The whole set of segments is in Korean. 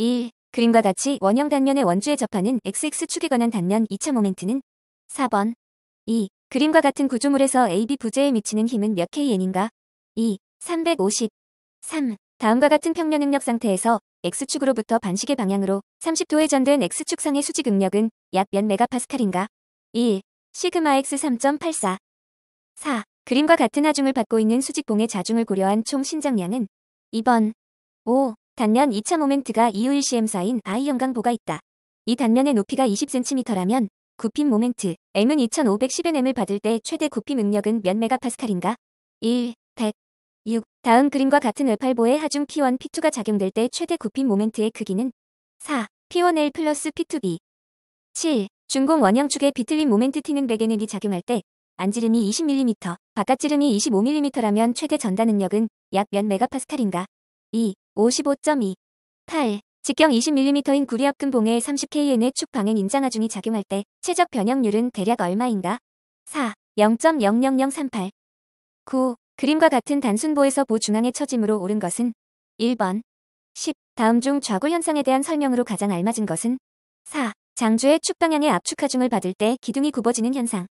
1. 그림과 같이 원형 단면의 원주에 접하는 XX축에 관한 단면 2차 모멘트는 4번 2. 그림과 같은 구조물에서 AB 부재에 미치는 힘은 몇 kN인가? 2. 350 3. 다음과 같은 평면 응력 상태에서 X축으로부터 반시계 방향으로 30도에 전된 X축상의 수직 응력은 약 몇 메가파스칼인가? 1. 시그마 X 3.84 4. 그림과 같은 하중을 받고 있는 수직봉의 자중을 고려한 총 신장량은 2번 5. 단면 2차 모멘트가 e 유일 c m 4인 I 형광보가 있다. 이 단면의 높이가 20cm라면 굽힘 모멘트 M은 2510Nm을 받을 때 최대 굽힘 응력은 몇 메가파스칼인가? 1, 100, 6. 다음 그림과 같은 L8보의 하중 P1, P2가 작용될 때 최대 굽힘 모멘트의 크기는 4, P1L 플러스 P2B 7. 중공 원형축의 비틀린 모멘트 T는 100Nm이 작용할 때 안지름이 20mm, 바깥지름이 25mm라면 최대 전단 응력은 약 몇 메가파스칼인가? 2, 55.2 8. 직경 20mm인 구리압금봉의 30KN의 축 방향 인장하중이 작용할 때 최적 변형률은 대략 얼마인가? 4. 0.00038 9. 그림과 같은 단순보에서 보 중앙의 처짐으로 오른 것은 1번 10. 다음 중 좌골 현상에 대한 설명으로 가장 알맞은 것은 4. 장주의 축 방향의 압축하중을 받을 때 기둥이 굽어지는 현상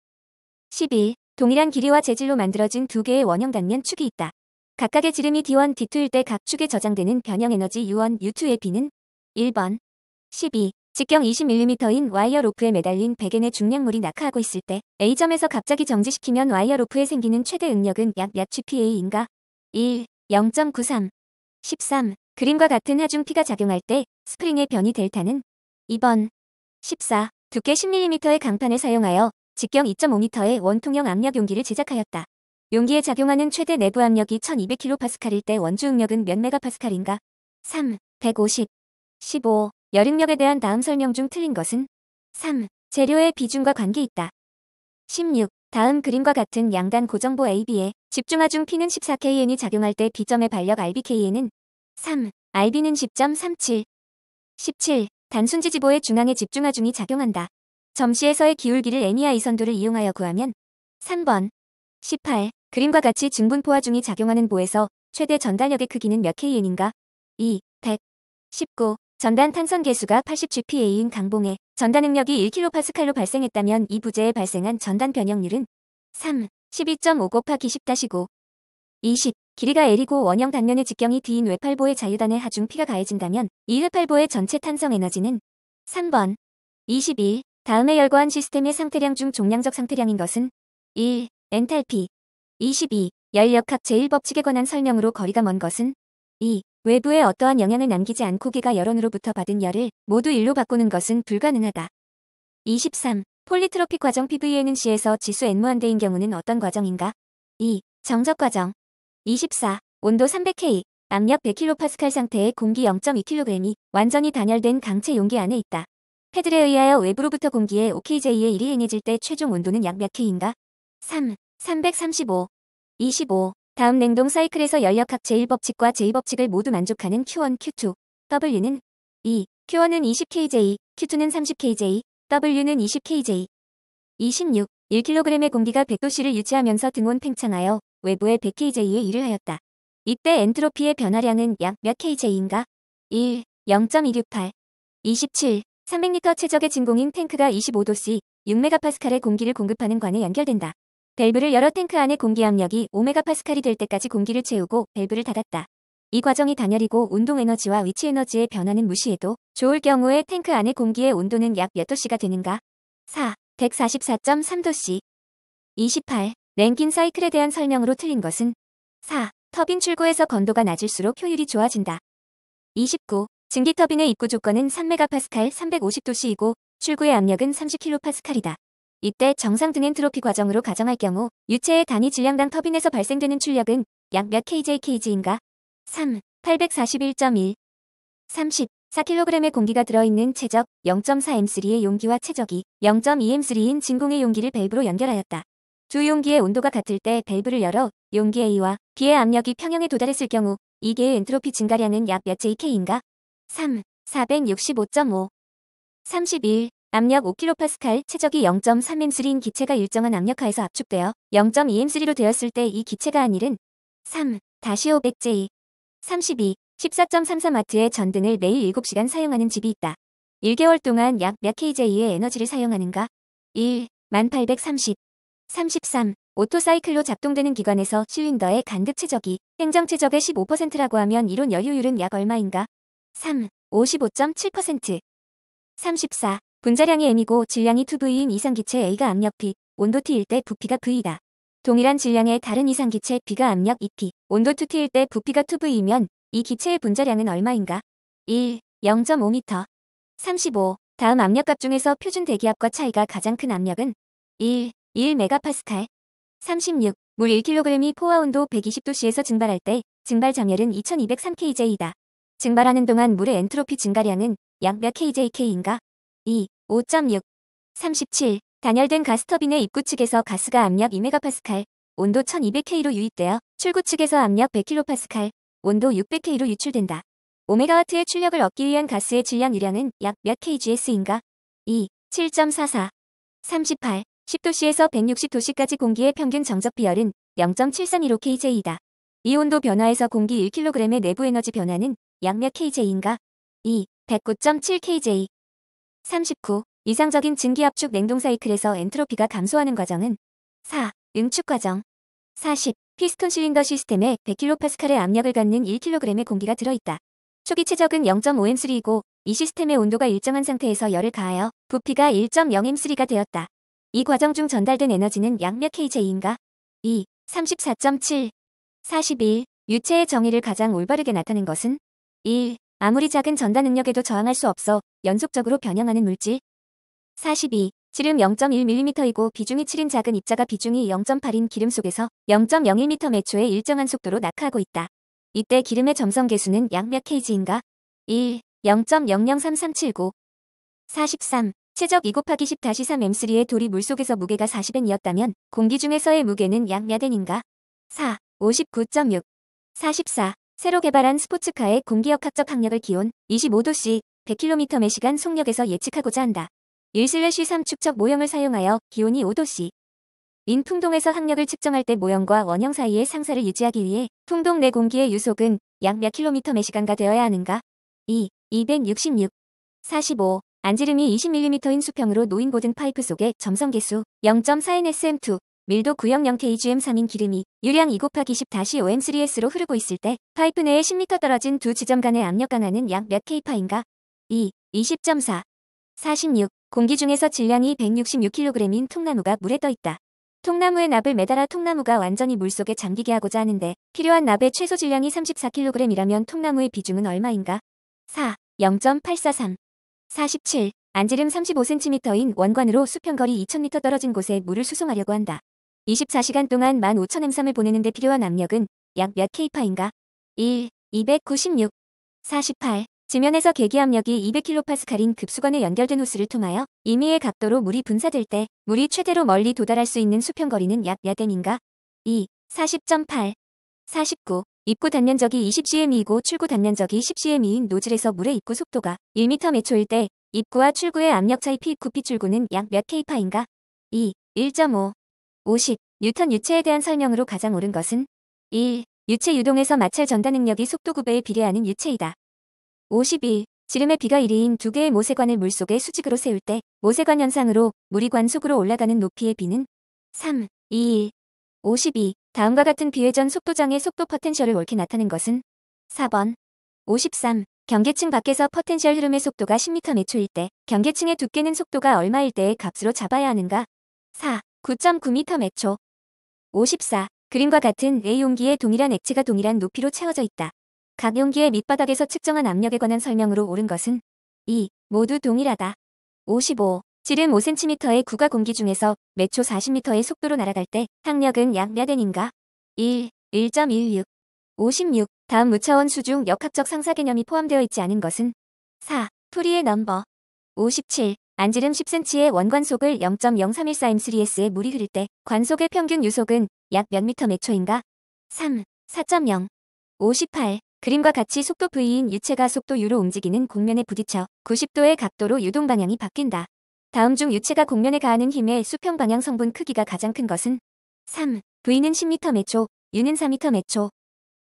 11. 동일한 길이와 재질로 만들어진 두 개의 원형 단면 축이 있다. 각각의 지름이 D1, D2일 때 각 축에 저장되는 변형 에너지 U1, U2의 비는 1번 12. 직경 20mm인 와이어 로프에 매달린 100엔의 중량물이 낙하하고 있을 때 A점에서 갑자기 정지시키면 와이어 로프에 생기는 최대 응력은 약 야취PA인가? 1. 0.93 13. 그림과 같은 하중 P가 작용할 때 스프링의 변이 델타는 2번 14. 두께 10mm의 강판을 사용하여 직경 2.5m의 원통형 압력 용기를 제작하였다. 용기에 작용하는 최대 내부 압력이 1200kPa일 때 원주 응력은 몇 메가파스칼인가? 3. 150. 15. 열응력에 대한 다음 설명 중 틀린 것은? 3. 재료의 비중과 관계있다. 16. 다음 그림과 같은 양단 고정보 AB에 집중하 중 P는 14KN이 작용할 때 B점의 발력 RBKN은 3. RB는 10.37. 17. 단순지 지보의 중앙에 집중하 중이 작용한다. 점시에서의 기울기를 N이하 이선도를 e 이용하여 구하면 3번 18. 그림과 같이 증분포화 중이 작용하는 보에서 최대 전단력의 크기는 몇 KN인가? 2, 1 19. 전단 탄성 개수가 80GPA인 강봉에 전단 능력이 1kPa로 발생했다면 이 부재에 발생한 전단 변형률은 3, 12.5 곱하기 10-5, 20. 길이가 L이고 원형 단면의 직경이 D인 외팔보의 자유단의 하중 P가 가해진다면 이 외팔보의 전체 탄성 에너지는 3번 21. 다음에 열거한 시스템의 상태량 중 종량적 상태량인 것은 1. 엔탈피 22. 열역학제 1법칙에 관한 설명으로 거리가 먼 것은 2. 외부에 어떠한 영향을 남기지 않고 기가 여론으로부터 받은 열을 모두 일로 바꾸는 것은 불가능하다. 23. 폴리트로피 과정 PVNC에서 지수 n 무한대인 경우는 어떤 과정인가? 2. 정적 과정 24. 온도 300K, 압력 100kPa 상태의 공기 0.2kg이 완전히 단열된 강체 용기 안에 있다. 패들에 의하여 외부로부터 공기의 OKJ의 일이 행해질 때 최종 온도는 약 몇 K인가? 3. 335, 25. 다음 냉동 사이클에서 열력학 제1법칙과 제2법칙을 모두 만족하는 Q1, Q2, W는 2, Q1은 20kJ, Q2는 30kJ, W는 20kJ. 26. 1kg의 공기가 100도씨를 유지하면서 등온 팽창하여 외부의 100kJ에 이을하였다 이때 엔트로피의 변화량은 약 몇 kJ인가? 1, 0.268. 27. 300리터 최적의 진공인 탱크가 25도씨, 6메가파스칼의 공기를 공급하는 관에 연결된다. 밸브를 열어 탱크 안의 공기 압력이 5메가파스칼이될 때까지 공기를 채우고 밸브를 닫았다. 이 과정이 단열이고 운동 에너지와 위치 에너지의 변화는 무시해도 좋을 경우에 탱크 안의 공기의 온도는 약 몇 도씨가 되는가? 4. 144.3도씨 28. 냉긴 사이클에 대한 설명으로 틀린 것은 4. 터빈 출구에서 건도가 낮을수록 효율이 좋아진다. 29. 증기 터빈의 입구 조건은 3메가파스칼 350도씨이고 출구의 압력은 30킬로파스칼이다. 이때 정상 등엔 트로피 과정으로 가정할 경우 유체의 단위 질량당 터빈에서 발생되는 출력은 약 몇 kJkg인가? 3. 841.1 30. 4kg의 공기가 들어있는 체적 0.4M3의 용기와 체적이 0.2M3인 진공의 용기를 밸브로 연결하였다. 두 용기의 온도가 같을 때 밸브를 열어 용기 A와 B의 압력이 평형에 도달했을 경우 이 개의 엔트로피 증가량은 약 몇 JK인가? 3. 465.5 31. 압력 5kPa, 최적이0 3 m 3인 기체가 일정한 압력하에서 압축되어 0 2 m 3로 되었을 때 이 기체가 한일은 3, 다시 500J, 32, 14.33W의 전등을 매일 7시간 사용하는 집이 있다. 1개월 동안 약 몇 kJ의 에너지를 사용하는가? 1, 1830, 33, 오토사이클로 작동되는 기관에서 실린더의 간극 최적이 행정 최적의 15%라고 하면 이론 여유율은약 얼마인가? 3, 55.7%, 34, 분자량이 M이고 질량이 2V인 이상기체 A가 압력 P, 온도 T일 때 부피가 V이다. 동일한 질량의 다른 이상기체 B가 압력 e p 온도 2T일 때 부피가 2V이면 이 기체의 분자량은 얼마인가? 1. 0.5m 35. 다음 압력값 중에서 표준 대기압과 차이가 가장 큰 압력은 1. 1메가파스칼 36. 물 1kg이 포화 온도 120도씨에서 증발할 때 증발 정열은 2203kJ이다. 증발하는 동안 물의 엔트로피 증가량은 약 몇 kJk인가? 2. 5.6. 37. 단열된 가스터빈의 입구 측에서 가스가 압력 2메가파스칼, 온도 1200K로 유입되어 출구 측에서 압력 100kPa, 온도 600K로 유출된다. 5MW의 출력을 얻기 위한 가스의 질량 유량은 약 몇 kgs인가? 2. 7.44 38. 10도씨에서 160도씨까지 공기의 평균 정적 비열은 0.7315kJ이다. 이 온도 변화에서 공기 1kg의 내부 에너지 변화는 약 몇 kJ인가? 2. 109.7kJ 39. 이상적인 증기압축 냉동 사이클에서 엔트로피가 감소하는 과정은 4. 응축 과정 40. 피스톤 실린더 시스템에 100kPa의 압력을 갖는 1kg의 공기가 들어있다. 초기 최적은 0.5M3이고 이 시스템의 온도가 일정한 상태에서 열을 가하여 부피가 1.0M3가 되었다. 이 과정 중 전달된 에너지는 약 몇 kJ인가? 2. 34.7 41. 유체의 정의를 가장 올바르게 나타낸 것은? 1. 아무리 작은 전단 능력에도 저항할 수 없어 연속적으로 변형하는 물질. 42. 지름 0.1mm이고 비중이 7인 작은 입자가 비중이 0.8인 기름 속에서 0.01m 매초에 일정한 속도로 낙하하고 있다. 이때 기름의 점성 개수는 약몇 kg인가? 1. 0.003379 43. 최적 2 곱하기 10-3M3의 돌이 물속에서 무게가 40엔이었다면 공기 중에서의 무게는 약몇 엔인가? 4. 59.6 44. 새로 개발한 스포츠카의 공기역학적 학력을 기온 25도씩 100km 시간 속력에서 예측하고자 한다. 1-3슬래축적 모형을 사용하여 기온이 5도씩 인 풍동에서 학력을 측정할 때 모형과 원형 사이의 상사를 유지하기 위해 풍동 내 공기의 유속은 약 몇 k m 매 시간가 되어야 하는가? 2. 266 45. 안지름이 20mm인 수평으로 놓인 고든 파이프 속에 점성 개수 0.4nsm2 밀도 구형형 KGM3인 기름이 유량 2 곱하기 10-OM3S로 흐르고 있을 때 파이프 내에 10m 떨어진 두 지점 간의 압력 강화는 약 몇 K파인가? 2. 20.4 46. 공기 중에서 질량이 166kg인 통나무가 물에 떠 있다. 통나무의 납을 매달아 통나무가 완전히 물속에 잠기게 하고자 하는데 필요한 납의 최소 질량이 34kg이라면 통나무의 비중은 얼마인가? 4. 0.843 47. 안지름 35cm인 원관으로 수평거리 2000m 떨어진 곳에 물을 수송하려고 한다. 24시간 동안 15,000엠삼을 보내는데 필요한 압력은 약몇 케이파인가? 1. 296. 48. 지면에서 계기압력이 200kPa인 급수관에 연결된 호스를 통하여 임의의 각도로 물이 분사될 때 물이 최대로 멀리 도달할 수 있는 수평거리는 약몇덴인가 2. 40.8. 49. 입구 단면적이 20cm이고 출구 단면적이 10cm인 노즐에서 물의 입구 속도가 1m 매초일 때 입구와 출구의 압력 차이 P 입구 P 출구는 약몇 케이파인가 2. 1.5. 50. 뉴턴 유체에 대한 설명으로 가장 옳은 것은 1. 유체 유동에서 마찰 전달 능력이 속도 구배에 비례하는 유체이다. 52. 지름의 비가 1위인 두 개의 모세관을 물속에 수직으로 세울 때 모세관 현상으로 물이 관속으로 올라가는 높이의 비는 3. 2. 52. 다음과 같은 비회전 속도장의 속도 퍼텐셜을 옳게 나타낸 것은 4번. 53. 경계층 밖에서 퍼텐셜 흐름의 속도가 10m 매초일 때 경계층의 두께는 속도가 얼마일 때의 값으로 잡아야 하는가? 4. 9.9m 매초 54. 그림과 같은 A용기의 동일한 액체가 동일한 높이로 채워져 있다. 각 용기의 밑바닥에서 측정한 압력에 관한 설명으로 옳은 것은 2. 모두 동일하다. 55. 지름 5cm의 구가 공기 중에서 매초 40m의 속도로 날아갈 때 항력은 약몇엔인가 1. 1.16 56. 다음 무차원 수중 역학적 상사 개념이 포함되어 있지 않은 것은 4. 프리의 넘버 57. 안지름 10cm의 원관속을 0 0 3 1사 m 3 s 에 물이 흐를 때 관속의 평균 유속은 약 몇 미터 몇 초인가? 3. 4.0 58. 그림과 같이 속도 V인 유체가 속도 U로 움직이는 곡면에 부딪혀 90도의 각도로 유동 방향이 바뀐다. 다음 중 유체가 곡면에 가하는 힘의 수평 방향 성분 크기가 가장 큰 것은 3. V는 10m 매초, U는 4m 매초.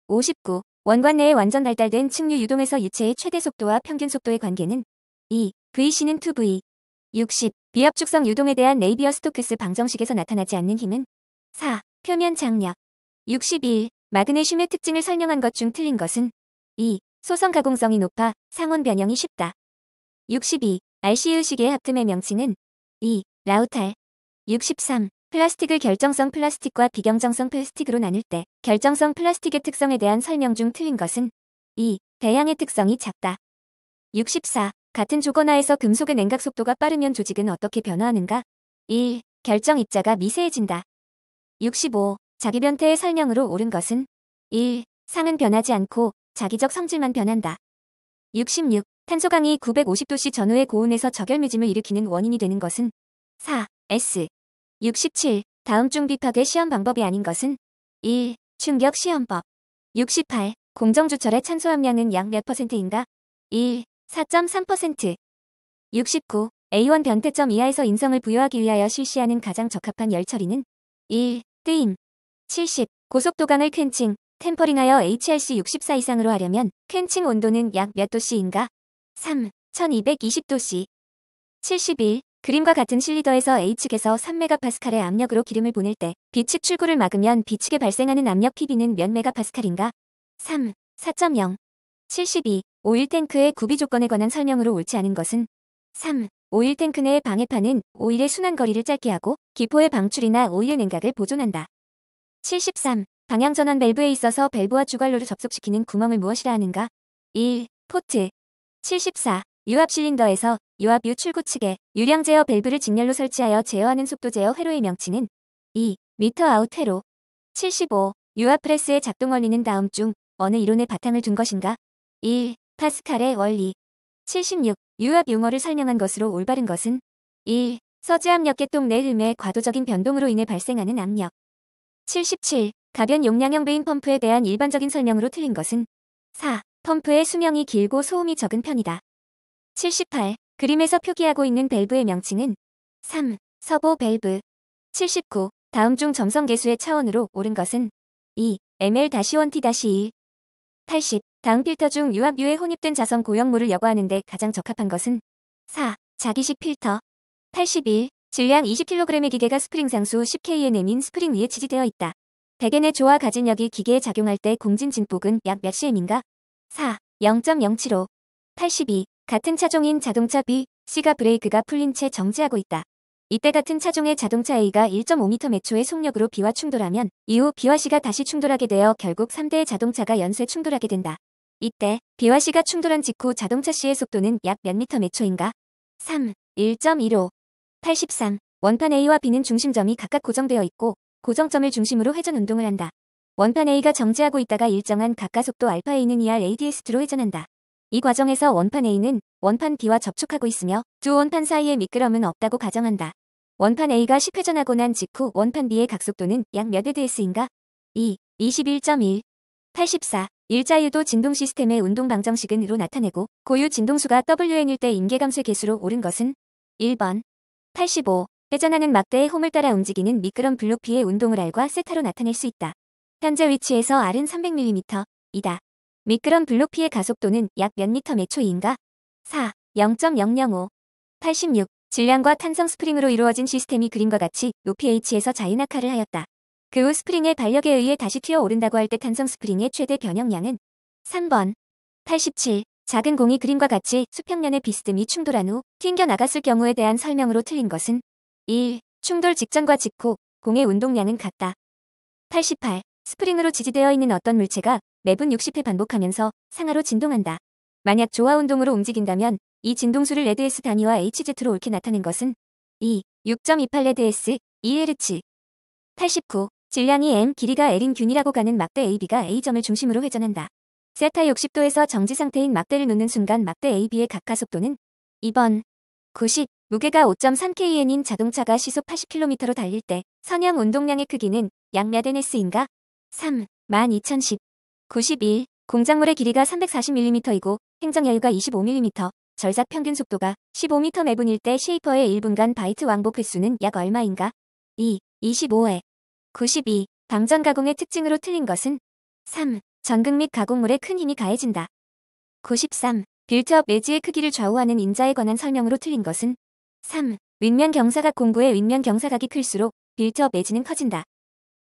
59. 원관 내에 완전 달달된 측류 유동에서 유체의 최대 속도와 평균 속도의 관계는 2. VC는 2V, 60. 비합축성 유동에 대한 네이비어 스토크스 방정식에서 나타나지 않는 힘은 4. 표면 장력 61. 마그네슘의 특징을 설명한 것 중 틀린 것은 2. 소성 가공성이 높아 상온 변형이 쉽다. 62. RCU식의 합금의 명칭은 2. 라우탈 63. 플라스틱을 결정성 플라스틱과 비경정성 플라스틱으로 나눌 때 결정성 플라스틱의 특성에 대한 설명 중 틀린 것은 2. 배양의 특성이 작다. 64. 같은 조건하에서 금속의 냉각 속도가 빠르면 조직은 어떻게 변화하는가? 1. 결정 입자가 미세해진다. 65. 자기 변태의 설명으로 옳은 것은 1. 상은 변하지 않고 자기적 성질만 변한다. 66. 탄소강이 950도씨 전후의 고온에서 저결뮤즘을 일으키는 원인이 되는 것은 4. S. 67. 다음 중 비파괴 시험 방법이 아닌 것은 1. 충격 시험법 68. 공정주철의 찬소 함량은 약 몇 퍼센트인가? 1. 4.3% 69. A1 변태점 이하에서 인성을 부여하기 위하여 실시하는 가장 적합한 열 처리는 1. 뜨임 70. 고속도강을 퀸칭, 템퍼링하여 HRC 64 이상으로 하려면 퀸칭 온도는 약 몇 도씨인가? 3. 1220도씨 71. 그림과 같은 실리더에서 h 측에서 3메가파스칼의 압력으로 기름을 보낼 때 b 측 출구를 막으면 b 측에 발생하는 압력 PB는 몇 메가파스칼인가? 3. 4.0 72. 오일 탱크의 구비 조건에 관한 설명으로 옳지 않은 것은 3. 오일 탱크 내의 방해판은 오일의 순환 거리를 짧게 하고 기포의 방출이나 오일의 냉각을 보존한다. 73. 방향 전환 밸브에 있어서 밸브와 주관로를 접속시키는 구멍을 무엇이라 하는가? 1. 포트 74. 유압 실린더에서 유압 유 출구 측에 유량 제어 밸브를 직렬로 설치하여 제어하는 속도 제어 회로의 명칭은 2. 미터 아웃 회로 75. 유압 프레스의 작동 원리는 다음 중 어느 이론에 바탕을 둔 것인가? 1. 파스칼의 원리 76. 유압 용어를 설명한 것으로 올바른 것은 1. 서지압력계통 내 흠의 과도적인 변동으로 인해 발생하는 압력 77. 가변 용량형 베인 펌프에 대한 일반적인 설명으로 틀린 것은 4. 펌프의 수명이 길고 소음이 적은 편이다. 78. 그림에서 표기하고 있는 밸브의 명칭은 3. 서보 밸브 79. 다음 중 점성 계수의 차원으로 오른 것은 2. ml-1t-1 80. 다음 필터 중유압류에 혼입된 자성 고형물을 여과하는데 가장 적합한 것은 4. 자기식 필터 81. 질량 20kg의 기계가 스프링 상수 10K의 내인 스프링 위에 지지되어 있다. 1 0 0의 조화 가진력이 기계에 작용할 때 공진 진폭은 약 몇 cm인가? 4. 0.075 82. 같은 차종인 자동차 B, C가 브레이크가 풀린 채 정지하고 있다. 이때 같은 차종의 자동차 A가 1.5m 매초의 속력으로 B와 충돌하면 이후 B와 C가 다시 충돌하게 되어 결국 3대의 자동차가 연쇄 충돌하게 된다. 이때 B와 C가 충돌한 직후 자동차 C의 속도는 약 몇 미터 몇 초인가? 3. 1.15 83. 원판 A와 B는 중심점이 각각 고정되어 있고 고정점을 중심으로 회전 운동을 한다. 원판 A가 정지하고 있다가 일정한 각가속도 알파 A는 ER a d s 2로 회전한다. 이 과정에서 원판 A는 원판 B와 접촉하고 있으며 두 원판 사이에 미끄럼은 없다고 가정한다. 원판 A가 10회전하고 난 직후 원판 B의 각속도는 약 몇 ADS인가? 2. 21.1 84. 일자유도 진동 시스템의 운동 방정식은으로 나타내고 고유 진동수가 WN일 때 인계 감쇄 개수로 오른 것은 1번 85. 회전하는 막대의 홈을 따라 움직이는 미끄럼 블록 피의 운동을 R과 세타로 나타낼 수 있다. 현재 위치에서 R은 300mm 이다. 미끄럼 블록 피의 가속도는 약몇 미터 몇 초인가? 4. 0.005 86. 질량과 탄성 스프링으로 이루어진 시스템이 그림과 같이 높이 H에서 자유낙하를 하였다. 그후 스프링의 반력에 의해 다시 튀어오른다고 할 때 탄성 스프링의 최대 변형량은 3번 87 작은 공이 그림과 같이 수평면의 비스듬히 충돌한 후 튕겨나갔을 경우에 대한 설명으로 틀린 것은 1. 충돌 직전과 직후 공의 운동량은 같다. 88. 스프링으로 지지되어 있는 어떤 물체가 매분 60회 반복하면서 상하로 진동한다. 만약 조화 운동으로 움직인다면 이 진동수를 레드S 단위와 HZ로 옳게 나타낸 것은 2. 6.28 레드S 2Hz 89. 질량이 M, 길이가 L인 균이라고 가는 막대 AB가 A점을 중심으로 회전한다. 세타 60도에서 정지 상태인 막대를 놓는 순간 막대 AB의 각하 속도는 2번 90, 무게가 5.3kn인 자동차가 시속 80km로 달릴 때 선형 운동량의 크기는 양몇의 S인가? 3, 12010, 91, 공작물의 길이가 340mm이고 행정열과 25mm, 절삭 평균 속도가 15m 매분일 때 쉐이퍼의 1분간 바이트 왕복 횟수는 약 얼마인가? 2, 25회, 92. 방전 가공의 특징으로 틀린 것은 3. 전극 및 가공물에 큰 힘이 가해진다. 93. 빌트업 매지의 크기를 좌우하는 인자에 관한 설명으로 틀린 것은 3. 윗면 경사각 공구의 윗면 경사각이 클수록 빌트업 매지는 커진다.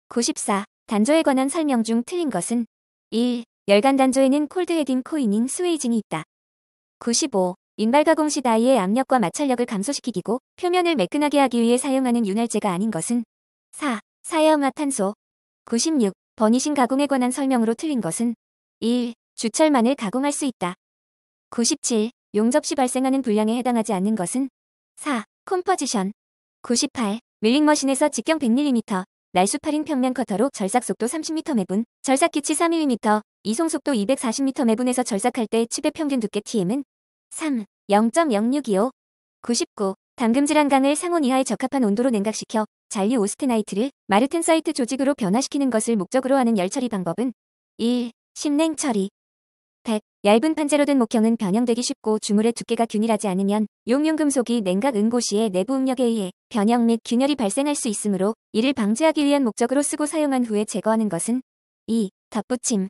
94. 단조에 관한 설명 중 틀린 것은 1. 열간 단조에는 콜드헤딩 코인인 스웨이징이 있다. 95. 인발 가공 시 다이의 압력과 마찰력을 감소시키고 기 표면을 매끈하게 하기 위해 사용하는 윤활제가 아닌 것은 4. 사야화탄소 96. 버니싱 가공에 관한 설명으로 틀린 것은 1. 주철만을 가공할 수 있다. 97. 용접시 발생하는 분량에 해당하지 않는 것은 4. 컴퍼지션 98. 밀링머신에서 직경 100mm, 날수 8인 평면 커터로 절삭속도 30m 매분, 절삭기치 3mm, 이송속도 240m 매분에서 절삭할 때의 칩의 평균 두께 TM은 3. 0.0625 99. 담금질 한강을 상온 이하에 적합한 온도로 냉각시켜 잔류 오스테나이트를 마르텐사이트 조직으로 변화시키는 것을 목적으로 하는 열처리 방법은 1. 심냉 처리 100. 얇은 판재로 된 목형은 변형되기 쉽고 주물의 두께가 균일하지 않으면 용융금속이 냉각 응고 시의 내부 응력에 의해 변형 및 균열이 발생할 수 있으므로 이를 방지하기 위한 목적으로 쓰고 사용한 후에 제거하는 것은 2. 덧붙임